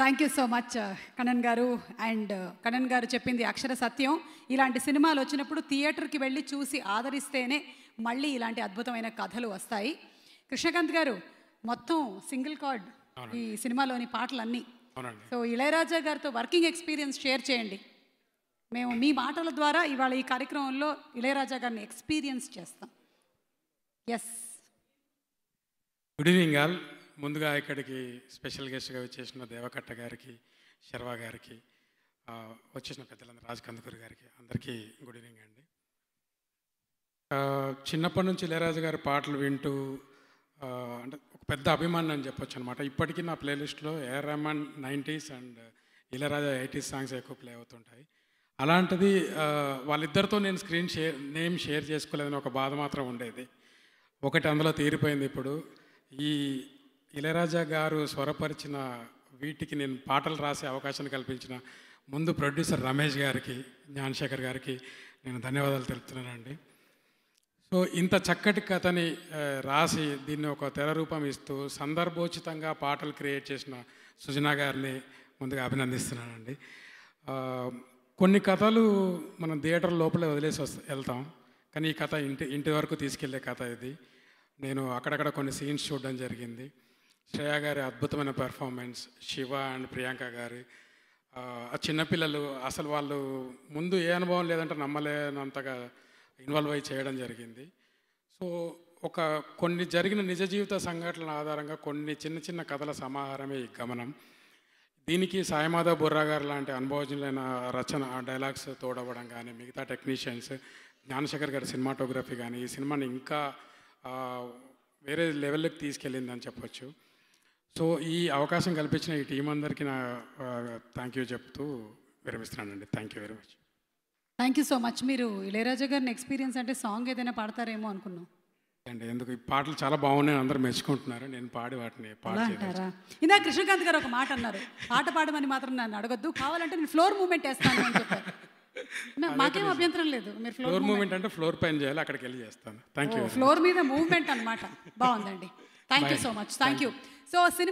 thank you so much Kannan garu and కణన్ గారు చెప్పింది అక్షర సత్యం ఇలాంటి సినిమాలు వచ్చినప్పుడు థియేటర్కి వెళ్ళి చూసి ఆదరిస్తేనే మళ్ళీ ఇలాంటి అద్భుతమైన కథలు వస్తాయి కృష్ణకాంత్ గారు మొత్తం సింగిల్ కార్డ్ ఈ సినిమాలోని పాటలన్నీ సో ఇళయరాజా గారితో వర్కింగ్ ఎక్స్పీరియన్స్ షేర్ చేయండి మేము మీ మాటల ద్వారా ఇవాళ ఈ కార్యక్రమంలో ఇళయరాజా గారిని ఎక్స్పీరియన్స్ చేస్తాం ఎస్ గుడ్ ఈవినింగ్ ఆల్ ముందుగా ఇక్కడికి స్పెషల్ గెస్ట్గా వచ్చేసిన దేవకట్ట గారికి శర్వా గారికి వచ్చేసిన పెద్దలందరూ రాజ్ కందుకూరి గారికి అందరికీ గుడ్ ఈవినింగ్ అండి చిన్నప్పటి నుంచి ఇళయరాజు గారి పాటలు వింటూ అంటే ఒక పెద్ద అభిమానం అని చెప్పొచ్చు అనమాట ఇప్పటికీ నా ప్లేలిస్ట్లో AR Rahman nineties and Ilaiyaraaja eighties songs ఎక్కువ ప్లే అవుతుంటాయి అలాంటిది వాళ్ళిద్దరితో నేను స్క్రీన్ షేర్ నేమ్ షేర్ చేసుకోలేదని ఒక బాధ మాత్రం ఉండేది ఒకటి అందులో తీరిపోయింది ఇప్పుడు ఈ ఇళయరాజా గారు స్వరపరిచిన వీటికి నేను పాటలు రాసే అవకాశం కల్పించిన ముందు ప్రొడ్యూసర్ రమేష్ గారికి జ్ఞానశేఖర్ గారికి నేను ధన్యవాదాలు తెలుపుతున్నానండి సో ఇంత చక్కటి కథని రాసి దీన్ని ఒక తెర రూపం ఇస్తూ సందర్భోచితంగా పాటలు క్రియేట్ చేసిన సుజనా గారిని ముందుగా అభినందిస్తున్నానండి కొన్ని కథలు మనం థియేటర్ లోపలే వదిలేసి వెళ్తాం కానీ ఈ కథ ఇంటి ఇంటి వరకు తీసుకెళ్లే కథ ఇది నేను అక్కడక్కడ కొన్ని సీన్స్ చూడడం జరిగింది శ్రేయ గారి అద్భుతమైన పెర్ఫార్మెన్స్ శివ అండ్ ప్రియాంక గారి ఆ చిన్నపిల్లలు అసలు వాళ్ళు ముందు ఏ అనుభవం లేదంటే నమ్మలేనంతగా ఇన్వాల్వ్ అయ్యి చేయడం జరిగింది సో ఒక కొన్ని జరిగిన నిజ జీవిత సంఘటనల ఆధారంగా కొన్ని చిన్న చిన్న కథల సమాహారమే ఈ గమనం దీనికి సాయమాధవ్ బుర్రా గారు లాంటి అనుభవజ్ఞులైన రచన డైలాగ్స్ తోడవడం కానీ మిగతా టెక్నీషియన్స్ జ్ఞానశేఖర్ గారి సినిమాటోగ్రఫీ కానీ ఈ సినిమాని ఇంకా వేరే లెవెల్కి తీసుకెళ్ళిందని చెప్పొచ్చు సో ఈ అవకాశం కల్పించిన ఈ టీం అందరికీ నా థ్యాంక్ యూ చెప్తూ విరమిస్తున్నానండి thank you very much thank you so much మీరు ఇళయరాజా గారిని ఎక్స్పీరియన్స్ అంటే సాంగ్ ఏదైనా పాడతారేమో అనుకున్నాం అండి ఎందుకు ఈ పాటలు చాలా బాగున్నాయి అందరూ మెచ్చుకుంటున్నారు నేను పాడి వాటిని పాడారా ఇందా కృష్ణకాంత్ గారు ఒక మాట అన్నారు పాట పాడమని మాత్రం నన్ను అడగద్దు కావాలంటే నేను ఫ్లోర్ మూమెంట్ వేస్తాను మాకేం అభ్యంతరం లేదు మీరు ఫ్లోర్ మూమెంట్ అంటే ఫ్లోర్ పైన చేయాలి అక్కడికి వెళ్ళి చేస్తాను థ్యాంక్ యూ ఫ్లోర్ మీద మూవ్మెంట్ అనమాట బాగుందండి thank you so much thank you So, cinema